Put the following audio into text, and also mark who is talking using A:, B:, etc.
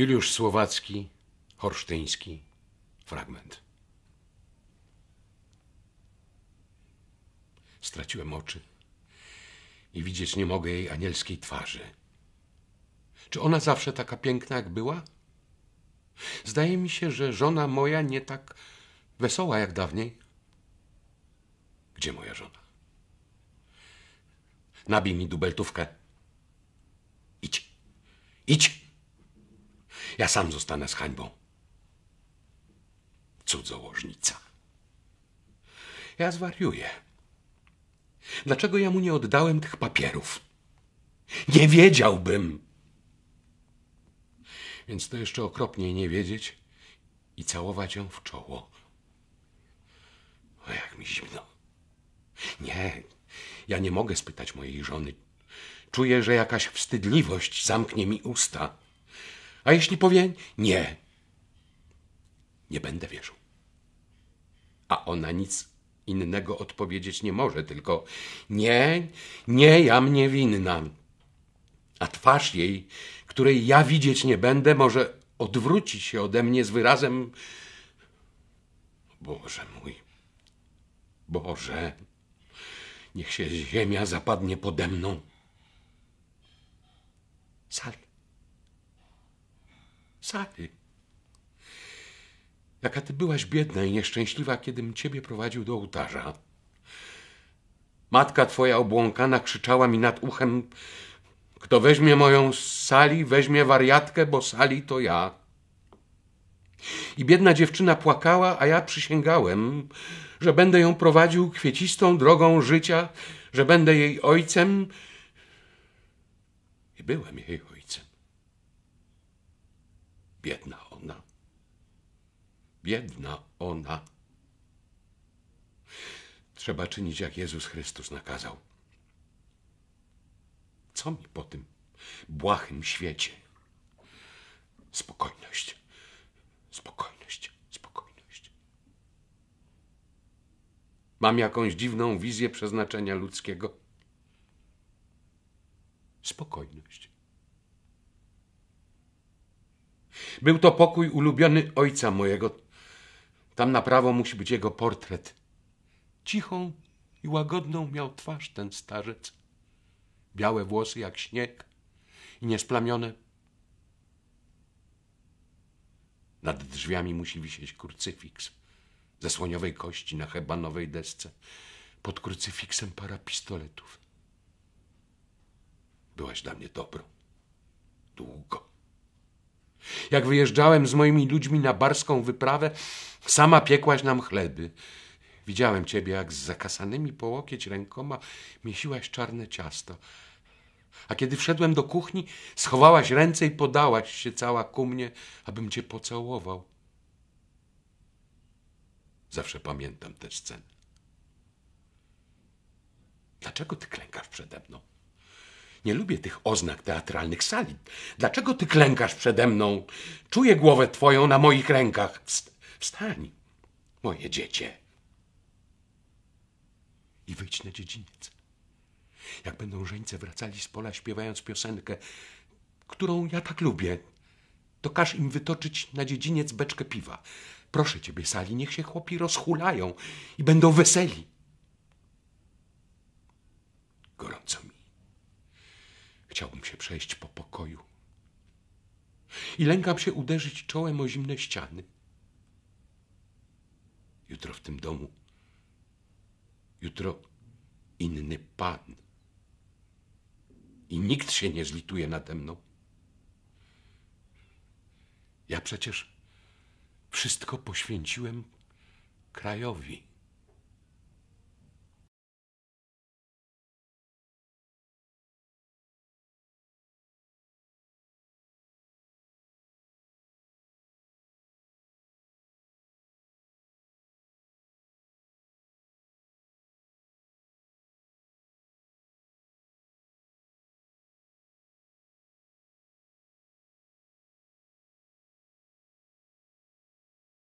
A: Juliusz Słowacki, Horsztyński, fragment. Straciłem oczy i widzieć nie mogę jej anielskiej twarzy. Czy ona zawsze taka piękna, jak była? Zdaje mi się, że żona moja nie tak wesoła jak dawniej. Gdzie moja żona? Nabij mi dubeltówkę. Idź, idź! Ja sam zostanę z hańbą. Cudzołożnica. Ja zwariuję. Dlaczego ja mu nie oddałem tych papierów? Nie wiedziałbym. Więc to jeszcze okropniej nie wiedzieć i całować ją w czoło. O, jak mi zimno. Nie, ja nie mogę spytać mojej żony. Czuję, że jakaś wstydliwość zamknie mi usta. A jeśli powie nie, nie będę wierzył. A ona nic innego odpowiedzieć nie może, tylko nie, nie, ja mnie winna. A twarz jej, której ja widzieć nie będę, może odwrócić się ode mnie z wyrazem Boże mój, Boże, niech się ziemia zapadnie pode mną. Sal. Sary, jaka ty byłaś biedna i nieszczęśliwa, kiedym ciebie prowadził do ołtarza. Matka twoja obłąkana krzyczała mi nad uchem, kto weźmie moją sali, weźmie wariatkę, bo sali to ja. I biedna dziewczyna płakała, a ja przysięgałem, że będę ją prowadził kwiecistą drogą życia, że będę jej ojcem. I byłem jej ojcem. biedna ona. Trzeba czynić, jak Jezus Chrystus nakazał. Co mi po tym błahym świecie? Spokojność, spokojność, spokojność. Mam jakąś dziwną wizję przeznaczenia ludzkiego. Spokojność. Był to pokój ulubiony ojca mojego, tam na prawo musi być jego portret. Cichą i łagodną miał twarz ten starzec. Białe włosy jak śnieg i niesplamione. Nad drzwiami musi wisieć krucyfiks ze słoniowej kości na hebanowej desce. Pod krucyfiksem para pistoletów. Byłaś dla mnie dobrą. Długo. Jak wyjeżdżałem z moimi ludźmi na barską wyprawę, sama piekłaś nam chleby. Widziałem ciebie, jak z zakasanymi po łokieć rękoma miesiłaś czarne ciasto. A kiedy wszedłem do kuchni, schowałaś ręce i podałaś się cała ku mnie, abym cię pocałował. Zawsze pamiętam tę scenę. Dlaczego ty klękasz przede mną? Nie lubię tych oznak teatralnych sali. Dlaczego ty klękasz przede mną? Czuję głowę twoją na moich rękach. Wstań, moje dziecię. I wyjdź na dziedziniec. Jak będą żeńce wracali z pola śpiewając piosenkę, którą ja tak lubię, to każ im wytoczyć na dziedziniec beczkę piwa. Proszę ciebie, sali, niech się chłopi rozhulają i będą weseli. Chciałbym się przejść po pokoju. I lękam się uderzyć czołem o zimne ściany. Jutro w tym domu, jutro inny pan. I nikt się nie zlituje nade mną. Ja przecież wszystko poświęciłem krajowi.